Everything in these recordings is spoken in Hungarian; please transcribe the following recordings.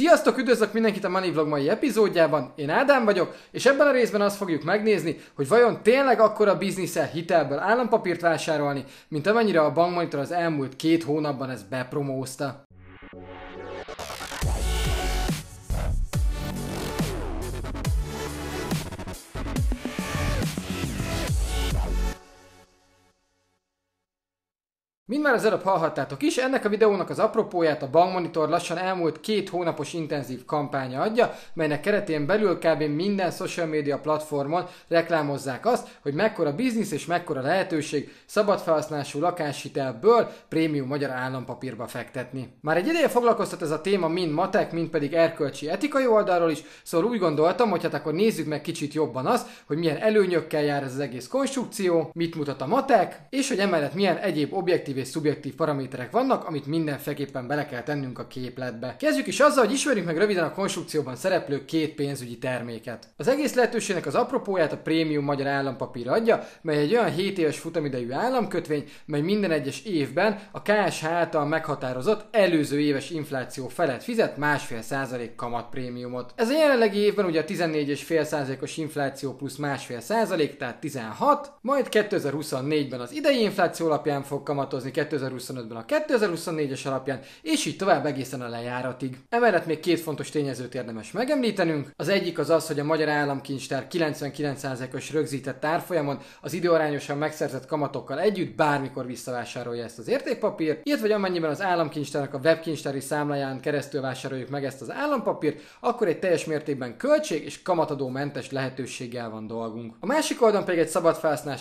Sziasztok, üdvözlök mindenkit a Money Vlog mai epizódjában, én Ádám vagyok, és ebben a részben azt fogjuk megnézni, hogy vajon tényleg akkora bizniszel hitelből állampapírt vásárolni, mint amennyire a bankmonitor az elmúlt két hónapban ezt bepromózta. Mint már az előbb hallhattátok is, ennek a videónak az apropóját a Bankmonitor lassan elmúlt két hónapos intenzív kampánya adja, melynek keretén belül kb. minden social media platformon reklámozzák azt, hogy mekkora biznisz és mekkora lehetőség szabad felhasználású lakáshitelből prémium magyar állampapírba fektetni. Már egy ideje foglalkoztat ez a téma mind matek, mind pedig erkölcsi etikai oldalról is, szóval úgy gondoltam, hogy hát akkor nézzük meg kicsit jobban azt, hogy milyen előnyökkel jár ez az egész konstrukció, mit mutat a matek, és hogy emellett milyen egyéb objektív és szubjektív paraméterek vannak, amit mindenféleképpen bele kell tennünk a képletbe. Kezdjük is azzal, hogy ismerjük meg röviden a konstrukcióban szereplő két pénzügyi terméket. Az egész lehetőségnek az apropóját a prémium magyar állampapír adja, mely egy olyan 7 éves futamidejű államkötvény, mely minden egyes évben a KSH által meghatározott előző éves infláció felett fizet másfél százalék kamat prémiumot. Ez a jelenlegi évben ugye a 14,5 százalékos infláció plusz másfél százalék, tehát 16, majd 2024-ben az idei infláció alapján fog kamatozni megváltozni 2025-ben a 2024-es alapján, és így tovább egészen a lejáratig. Emellett még két fontos tényezőt érdemes megemlítenünk. Az egyik az az, hogy a magyar államkincstár 99%-os rögzített árfolyamon az időarányosan megszerzett kamatokkal együtt bármikor visszavásárolja ezt az értékpapírt, illetve hogy amennyiben az államkincstárnak a webkincstári számláján keresztül vásároljuk meg ezt az állampapírt, akkor egy teljes mértékben költség és kamatadómentes lehetőséggel van dolgunk. A másik oldalon pedig egy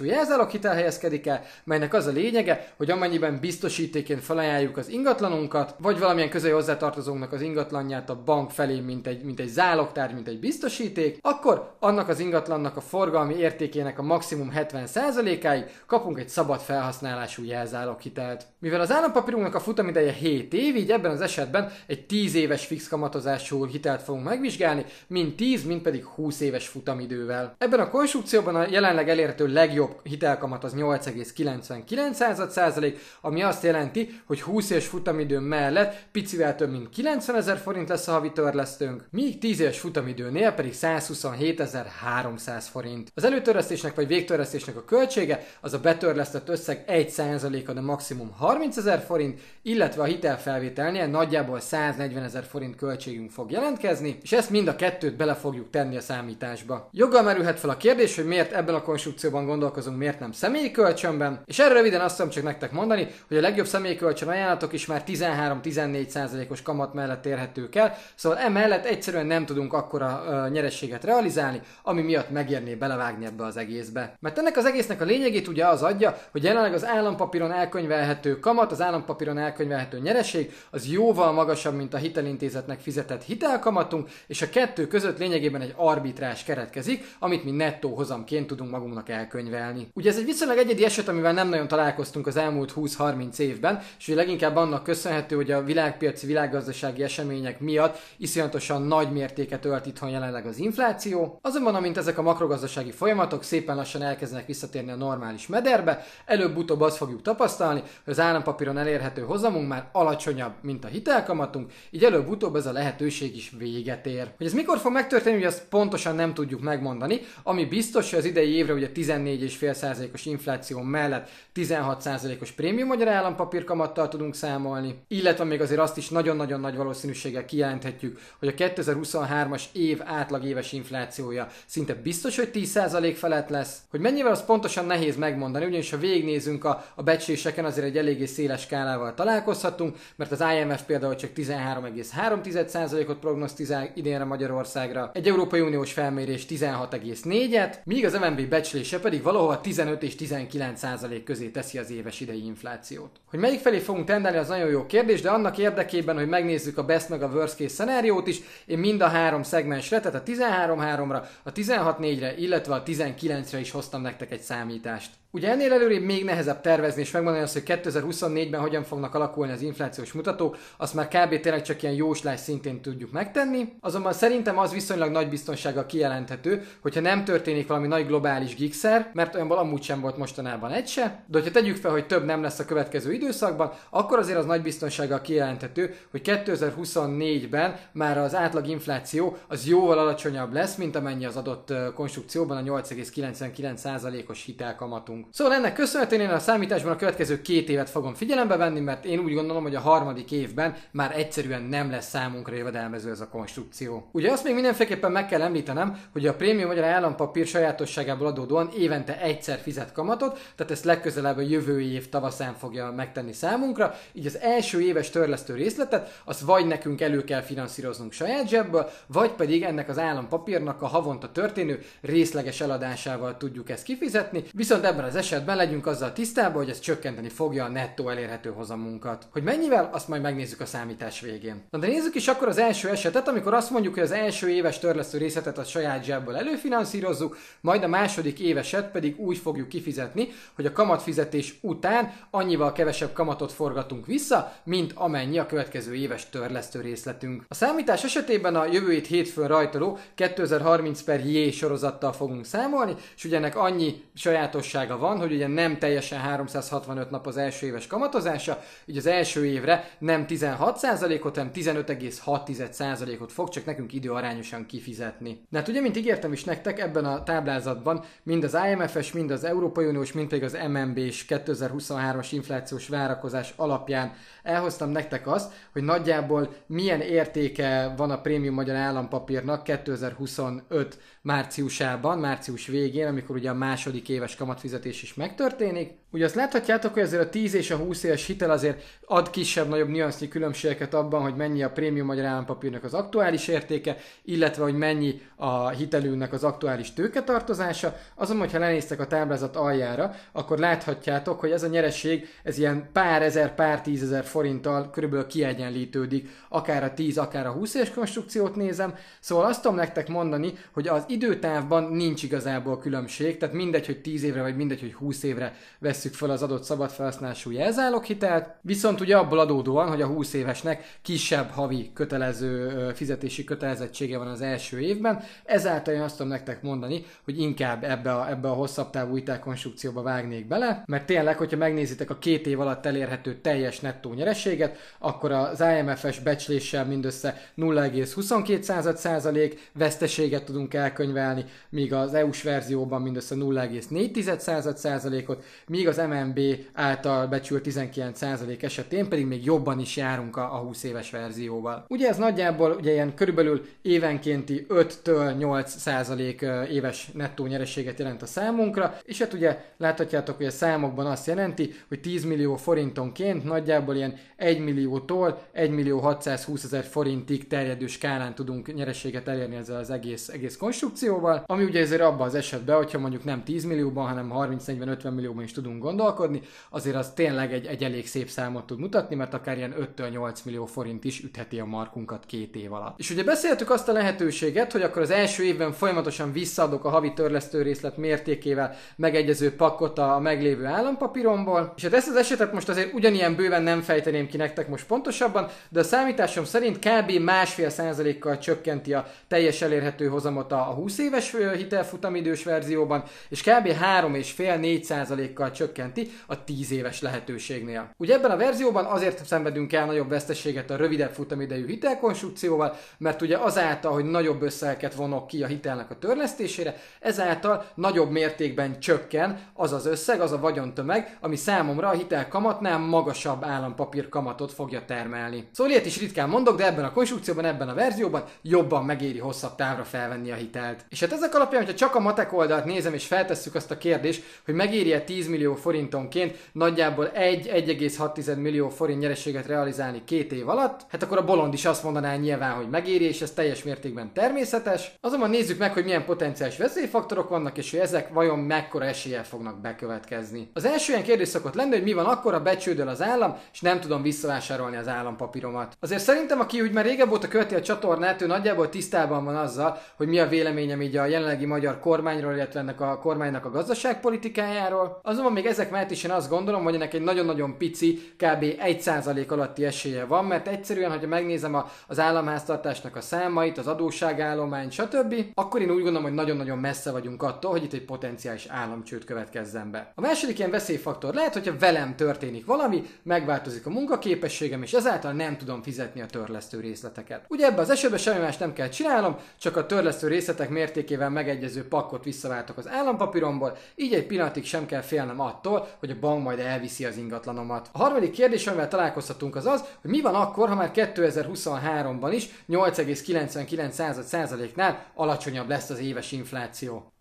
jelzálog hitel helyezkedik el, melynek az a lényege, hogy amennyi amennyiben biztosítéként felajánljuk az ingatlanunkat, vagy valamilyen közeli hozzátartozónknak az ingatlanját a bank felé, mint egy, mint egy zálogtár, mint egy biztosíték, akkor annak az ingatlannak a forgalmi értékének a maximum 70%-áig kapunk egy szabad felhasználású jelzáloghitelt. Mivel az állampapírunknak a futamideje 7 év, így ebben az esetben egy 10 éves fix kamatozású hitelt fogunk megvizsgálni, mind 10, mind pedig 20 éves futamidővel. Ebben a konstrukcióban a jelenleg elérhető legjobb hitelkamat az 8,99%, ami azt jelenti, hogy 20 éves futamidő mellett picivel több mint 90 ezer forint lesz a havi törlesztőnk, míg 10 éves futamidőnél pedig 127.300 forint. Az előtörlesztésnek vagy végtörlesztésnek a költsége az a betörlesztett összeg 1%-a, de maximum 30 ezer forint, illetve a hitelfelvételnél nagyjából 140 ezer forint költségünk fog jelentkezni, és ezt mind a kettőt bele fogjuk tenni a számításba. Joggal merülhet fel a kérdés, hogy miért ebben a konstrukcióban gondolkozunk, miért nem személyi kölcsönben, és erre röviden azt tudom csak nektek mondani, mondani, hogy a legjobb személykölcsön ajánlatok is már 13-14%-os kamat mellett érhetők el, szóval emellett egyszerűen nem tudunk akkora uh, nyerességet realizálni, ami miatt megérné belevágni ebbe az egészbe. Mert ennek az egésznek a lényegét ugye az adja, hogy jelenleg az állampapíron elkönyvelhető kamat, az állampapíron elkönyvelhető nyereség az jóval magasabb, mint a hitelintézetnek fizetett hitelkamatunk, és a kettő között lényegében egy arbitrás keretkezik, amit mi nettó hozamként tudunk magunknak elkönyvelni. Ugye ez egy viszonylag egyedi eset, amivel nem nagyon találkoztunk az elmúlt 20 30 évben, és ugye leginkább annak köszönhető, hogy a világpiaci, világgazdasági események miatt iszonyatosan nagy mértéket ölt itthon jelenleg az infláció. Azonban, amint ezek a makrogazdasági folyamatok szépen lassan elkezdenek visszatérni a normális mederbe, előbb-utóbb azt fogjuk tapasztalni, hogy az állampapíron elérhető hozamunk már alacsonyabb, mint a hitelkamatunk, így előbb-utóbb ez a lehetőség is véget ér. Hogy ez mikor fog megtörténni, hogy azt pontosan nem tudjuk megmondani, ami biztos, hogy az idei évre ugye 14,5%-os infláció mellett 16%-os prémium magyar állampapír kamattal tudunk számolni, illetve még azért azt is nagyon-nagyon nagy valószínűséggel kijelenthetjük, hogy a 2023-as év átlag éves inflációja szinte biztos, hogy 10% felett lesz. Hogy mennyivel az pontosan nehéz megmondani, ugyanis ha végignézünk a, a becsléseken, azért egy eléggé széles skálával találkozhatunk, mert az IMF például csak 13,3%-ot prognosztizál idénre Magyarországra, egy Európai Uniós felmérés 16,4-et, míg az MNB becslése pedig valahol 15 és 19% közé teszi az éves idei inflációt. Hogy melyik felé fogunk tendelni, az nagyon jó kérdés, de annak érdekében, hogy megnézzük a best meg a worst case szenáriót is, én mind a három szegmensre, tehát a 13-3-ra, a 16-4-re, illetve a 19-re is hoztam nektek egy számítást. Ugye ennél előrébb még nehezebb tervezni és megmondani azt, hogy 2024-ben hogyan fognak alakulni az inflációs mutatók, azt már kb. tényleg csak ilyen jóslás szintén tudjuk megtenni. Azonban szerintem az viszonylag nagy biztonsággal kijelenthető, hogyha nem történik valami nagy globális gigszer, mert olyanból amúgy sem volt mostanában egy se, de hogyha tegyük fel, hogy több nem lesz a következő időszakban, akkor azért az nagy biztonsággal kijelenthető, hogy 2024-ben már az átlag infláció az jóval alacsonyabb lesz, mint amennyi az adott konstrukcióban a 8,99%-os hitelkamatunk fogunk. Szóval ennek köszönhetően én a számításban a következő két évet fogom figyelembe venni, mert én úgy gondolom, hogy a harmadik évben már egyszerűen nem lesz számunkra jövedelmező ez a konstrukció. Ugye azt még mindenféleképpen meg kell említenem, hogy a prémium magyar állampapír sajátosságából adódóan évente egyszer fizet kamatot, tehát ezt legközelebb a jövő év tavaszán fogja megtenni számunkra, így az első éves törlesztő részletet az vagy nekünk elő kell finanszíroznunk saját zsebből, vagy pedig ennek az állampapírnak a havonta történő részleges eladásával tudjuk ezt kifizetni, viszont ebben az az esetben legyünk azzal tisztában, hogy ez csökkenteni fogja a nettó elérhető hozamunkat. Hogy mennyivel, azt majd megnézzük a számítás végén. Na de nézzük is akkor az első esetet, amikor azt mondjuk, hogy az első éves törlesztő részletet a saját zsebből előfinanszírozzuk, majd a második éveset pedig úgy fogjuk kifizetni, hogy a kamatfizetés után annyival kevesebb kamatot forgatunk vissza, mint amennyi a következő éves törlesztő részletünk. A számítás esetében a jövő hét hétfőn rajtoló 2030 per J sorozattal fogunk számolni, és ugye ennek annyi sajátossága van, hogy ugye nem teljesen 365 nap az első éves kamatozása, így az első évre nem 16%-ot, hanem 15,6%-ot fog csak nekünk időarányosan kifizetni. De hát ugye, mint ígértem is nektek, ebben a táblázatban mind az IMF-es, mind az Európai Uniós, mind pedig az MNB-s 2023-as inflációs várakozás alapján elhoztam nektek azt, hogy nagyjából milyen értéke van a prémium magyar állampapírnak 2025 márciusában, március végén, amikor ugye a második éves kamatfizetés fizetés is megtörténik. Ugye azt láthatjátok, hogy azért a 10 és a 20 éves hitel azért ad kisebb-nagyobb nüansznyi különbségeket abban, hogy mennyi a prémium magyar állampapírnak az aktuális értéke, illetve hogy mennyi a hitelünknek az aktuális tőketartozása. Azon, hogyha lenéztek a táblázat aljára, akkor láthatjátok, hogy ez a nyereség ez ilyen pár ezer, pár tízezer forinttal körülbelül kiegyenlítődik, akár a 10, akár a 20 éves konstrukciót nézem. Szóval azt tudom nektek mondani, hogy az időtávban nincs igazából különbség, tehát mindegy, hogy 10 évre vagy mindegy, mindegy, hogy 20 évre vesszük fel az adott szabad felhasználású jelzáloghitelt, viszont ugye abból adódóan, hogy a 20 évesnek kisebb havi kötelező fizetési kötelezettsége van az első évben, ezáltal én azt tudom nektek mondani, hogy inkább ebbe a, ebbe a hosszabb távú hitelkonstrukcióba vágnék bele, mert tényleg, hogyha megnézitek a két év alatt elérhető teljes nettó nyereséget, akkor az IMF-es becsléssel mindössze 0,22% veszteséget tudunk elkönyvelni, míg az EU-s verzióban mindössze 0,4%, 105%-ot, míg az MNB által becsült 19% esetén pedig még jobban is járunk a, a 20 éves verzióval. Ugye ez nagyjából ugye ilyen körülbelül évenkénti 5-től 8% éves nettó nyereséget jelent a számunkra, és hát ugye láthatjátok, hogy a számokban azt jelenti, hogy 10 millió forintonként nagyjából ilyen 1 milliótól 1 millió 620 ezer forintig terjedő skálán tudunk nyereséget elérni ezzel az egész, egész konstrukcióval, ami ugye ezért abban az esetben, hogyha mondjuk nem 10 millióban, hanem 30 30-40-50 millióban is tudunk gondolkodni, azért az tényleg egy, egy elég szép számot tud mutatni, mert akár ilyen 5-8 millió forint is ütheti a markunkat két év alatt. És ugye beszéltük azt a lehetőséget, hogy akkor az első évben folyamatosan visszaadok a havi törlesztő részlet mértékével megegyező pakkot a meglévő állampapíromból, és hát ezt az esetet most azért ugyanilyen bőven nem fejteném ki nektek most pontosabban, de a számításom szerint kb. másfél százalékkal csökkenti a teljes elérhető hozamot a 20 éves hitelfutamidős verzióban, és kb. 3,5 3,5-4%-kal csökkenti a 10 éves lehetőségnél. Ugye ebben a verzióban azért szenvedünk el nagyobb veszteséget a rövidebb futamidejű hitelkonstrukcióval, mert ugye azáltal, hogy nagyobb összegeket vonok ki a hitelnek a törlesztésére, ezáltal nagyobb mértékben csökken az az összeg, az a vagyontömeg, ami számomra a hitel kamatnál magasabb állampapír kamatot fogja termelni. Szóval ilyet is ritkán mondok, de ebben a konstrukcióban, ebben a verzióban jobban megéri hosszabb távra felvenni a hitelt. És hát ezek alapján, hogyha csak a matek oldalt nézem és feltesszük azt a kérdést, hogy megírje 10 millió forintonként nagyjából 1-1,6 millió forint nyereséget realizálni két év alatt, hát akkor a bolond is azt mondaná nyilván, hogy megéri, és ez teljes mértékben természetes. Azonban nézzük meg, hogy milyen potenciális veszélyfaktorok vannak, és hogy ezek vajon mekkora eséllyel fognak bekövetkezni. Az első ilyen kérdés szokott lenni, hogy mi van akkor, a becsődöl az állam, és nem tudom visszavásárolni az állampapíromat. Azért szerintem, aki úgy már régebb óta követi a csatornát, ő nagyjából tisztában van azzal, hogy mi a véleményem így a jelenlegi magyar kormányról, illetve ennek a kormánynak a gazdaságpolitikáról, politikájáról, azonban még ezek mellett is én azt gondolom, hogy ennek egy nagyon-nagyon pici, kb. 1% alatti esélye van, mert egyszerűen, hogyha megnézem a, az államháztartásnak a számait, az adósságállomány, stb., akkor én úgy gondolom, hogy nagyon-nagyon messze vagyunk attól, hogy itt egy potenciális államcsőd következzen be. A második ilyen veszélyfaktor lehet, hogyha velem történik valami, megváltozik a munkaképességem, és ezáltal nem tudom fizetni a törlesztő részleteket. Ugye ebbe az esetben semmi más nem kell csinálnom, csak a törlesztő részletek mértékével megegyező pakkot visszaváltok az állampapíromból, így egy pillanatig sem kell félnem attól, hogy a bank majd elviszi az ingatlanomat. A harmadik kérdés, amivel találkozhatunk az az, hogy mi van akkor, ha már 2023-ban is 8,99%-nál alacsonyabb lesz az éves infláció.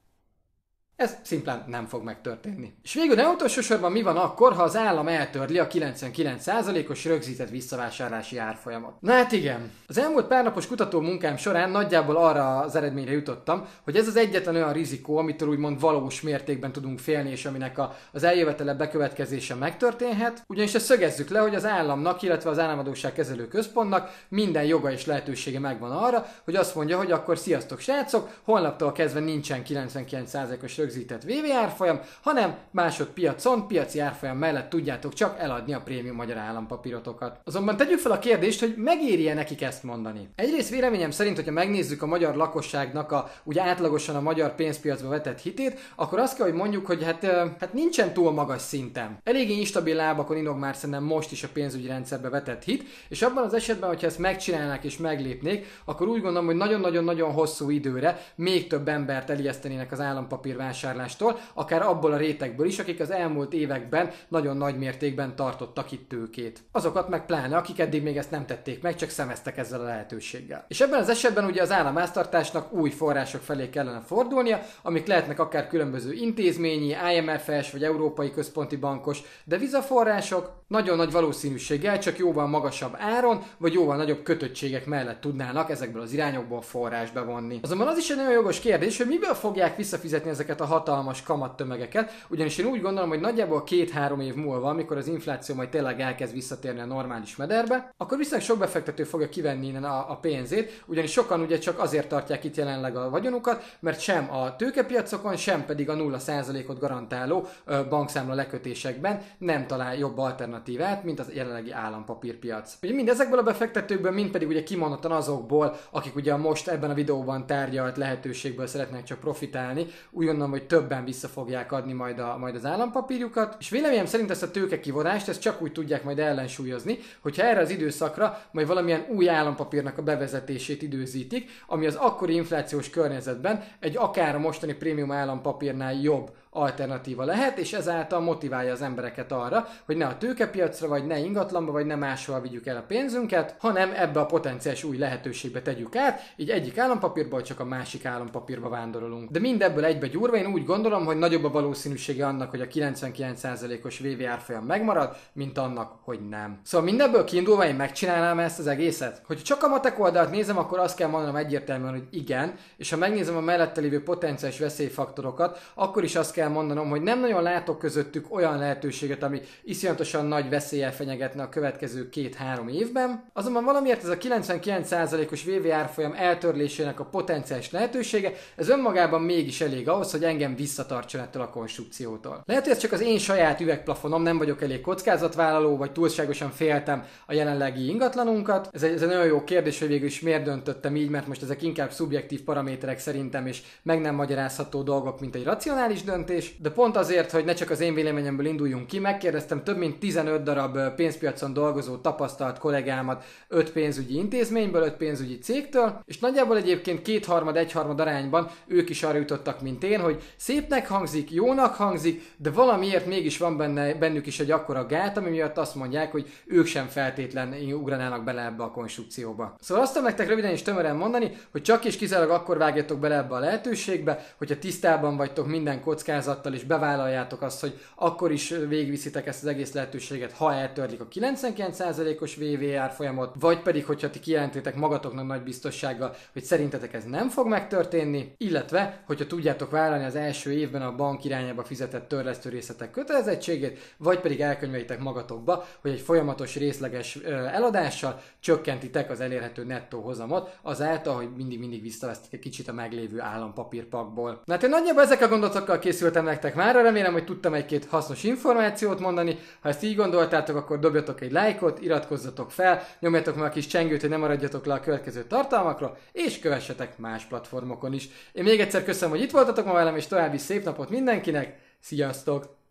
Ez szimplán nem fog megtörténni. És végül nem utolsó sorban mi van akkor, ha az állam eltörli a 99%-os rögzített visszavásárlási árfolyamot? Na hát igen. Az elmúlt pár napos kutató munkám során nagyjából arra az eredményre jutottam, hogy ez az egyetlen olyan rizikó, amitől úgymond valós mértékben tudunk félni, és aminek a, az eljövetele bekövetkezése megtörténhet, ugyanis ezt szögezzük le, hogy az államnak, illetve az államadóság kezelő központnak minden joga és lehetősége megvan arra, hogy azt mondja, hogy akkor sziasztok srácok, holnaptól kezdve nincsen 99%-os rögzített VV árfolyam, hanem másodpiacon, piaci árfolyam mellett tudjátok csak eladni a prémium magyar állampapírotokat. Azonban tegyük fel a kérdést, hogy megéri-e nekik ezt mondani. Egyrészt véleményem szerint, hogyha megnézzük a magyar lakosságnak a, ugye átlagosan a magyar pénzpiacba vetett hitét, akkor azt kell, hogy mondjuk, hogy hát, hát nincsen túl magas szinten. Eléggé instabil lábakon inog már szerintem most is a pénzügyi rendszerbe vetett hit, és abban az esetben, hogyha ezt megcsinálnák és meglépnék, akkor úgy gondolom, hogy nagyon-nagyon-nagyon hosszú időre még több embert elijesztenének az állampapír vásárlástól, akár abból a rétegből is, akik az elmúlt években nagyon nagy mértékben tartottak itt tőkét. Azokat meg pláne, akik eddig még ezt nem tették meg, csak szemeztek ezzel a lehetőséggel. És ebben az esetben ugye az államháztartásnak új források felé kellene fordulnia, amik lehetnek akár különböző intézményi, IMF-es vagy Európai Központi Bankos devizaforrások, nagyon nagy valószínűséggel csak jóval magasabb áron, vagy jóval nagyobb kötöttségek mellett tudnának ezekből az irányokból forrás bevonni. Azonban az is egy nagyon jogos kérdés, hogy miből fogják visszafizetni ezeket a hatalmas kamattömegeket, ugyanis én úgy gondolom, hogy nagyjából két-három év múlva, amikor az infláció majd tényleg elkezd visszatérni a normális mederbe, akkor viszonylag sok befektető fogja kivenni innen a, a pénzét, ugyanis sokan ugye csak azért tartják itt jelenleg a vagyonukat, mert sem a tőkepiacokon, sem pedig a 0%-ot garantáló bankszámla lekötésekben nem talál jobb alternatívát, mint az jelenlegi állampapírpiac. Ugye mind ezekből a befektetőkből, mind pedig ugye kimondottan azokból, akik ugye most ebben a videóban tárgyalt lehetőségből szeretnek csak profitálni, úgy gondolom, hogy többen vissza fogják adni majd, a, majd az állampapírjukat, és véleményem szerint ezt a tőke kivonást ezt csak úgy tudják majd ellensúlyozni, hogyha erre az időszakra majd valamilyen új állampapírnak a bevezetését időzítik, ami az akkori inflációs környezetben egy akár a mostani prémium állampapírnál jobb alternatíva lehet, és ezáltal motiválja az embereket arra, hogy ne a tőkepiacra, vagy ne ingatlanba, vagy ne máshol vigyük el a pénzünket, hanem ebbe a potenciális új lehetőségbe tegyük át, így egyik állampapírból csak a másik állampapírba vándorolunk. De mindebből egybe gyúrva én úgy gondolom, hogy nagyobb a valószínűsége annak, hogy a 99%-os VVR folyam megmarad, mint annak, hogy nem. Szóval mindebből kiindulva én megcsinálnám ezt az egészet? Hogy csak a matek oldalt nézem, akkor azt kell mondanom egyértelműen, hogy igen, és ha megnézem a mellette lévő potenciális veszélyfaktorokat, akkor is azt kell mondanom, hogy nem nagyon látok közöttük olyan lehetőséget, ami iszonyatosan nagy veszélye fenyegetne a következő két-három évben. Azonban valamiért ez a 99%-os VVR folyam eltörlésének a potenciális lehetősége, ez önmagában mégis elég ahhoz, hogy engem visszatartson ettől a konstrukciótól. Lehet, hogy ez csak az én saját üvegplafonom, nem vagyok elég kockázatvállaló, vagy túlságosan féltem a jelenlegi ingatlanunkat. Ez egy, ez egy nagyon jó kérdés, hogy végül is miért döntöttem így, mert most ezek inkább szubjektív paraméterek szerintem, és meg nem magyarázható dolgok, mint egy racionális döntés. De pont azért, hogy ne csak az én véleményemből induljunk ki, megkérdeztem több mint 15 darab pénzpiacon dolgozó tapasztalt kollégámat 5 pénzügyi intézményből, 5 pénzügyi cégtől, és nagyjából egyébként kétharmad, egyharmad arányban ők is arra jutottak, mint én, hogy szépnek hangzik, jónak hangzik, de valamiért mégis van benne, bennük is egy akkora gát, ami miatt azt mondják, hogy ők sem feltétlen ugranának bele ebbe a konstrukcióba. Szóval azt tudom nektek röviden és tömören mondani, hogy csak és kizárólag akkor vágjatok bele ebbe a lehetőségbe, hogyha tisztában vagytok minden kockázattal, és bevállaljátok azt, hogy akkor is végviszitek ezt az egész lehetőséget, ha eltörlik a 99%-os VVR folyamat, vagy pedig, hogyha ti kijelentétek magatoknak nagy biztossággal, hogy szerintetek ez nem fog megtörténni, illetve, hogyha tudjátok vállalni az az első évben a bank irányába fizetett törlesztő részletek kötelezettségét, vagy pedig elkönyvelitek magatokba, hogy egy folyamatos részleges eladással csökkentitek az elérhető nettó hozamot, azáltal, hogy mindig-mindig visszavesztek egy kicsit a meglévő állampapírpakból. Na hát én nagyjából ezek a gondolatokkal készültem nektek már, remélem, hogy tudtam egy-két hasznos információt mondani. Ha ezt így gondoltátok, akkor dobjatok egy lájkot, iratkozzatok fel, nyomjatok meg a kis csengőt, hogy nem maradjatok le a következő tartalmakra, és kövessetek más platformokon is. Én még egyszer köszönöm, hogy itt voltatok ma velem, kívánom, és további szép napot mindenkinek. Sziasztok!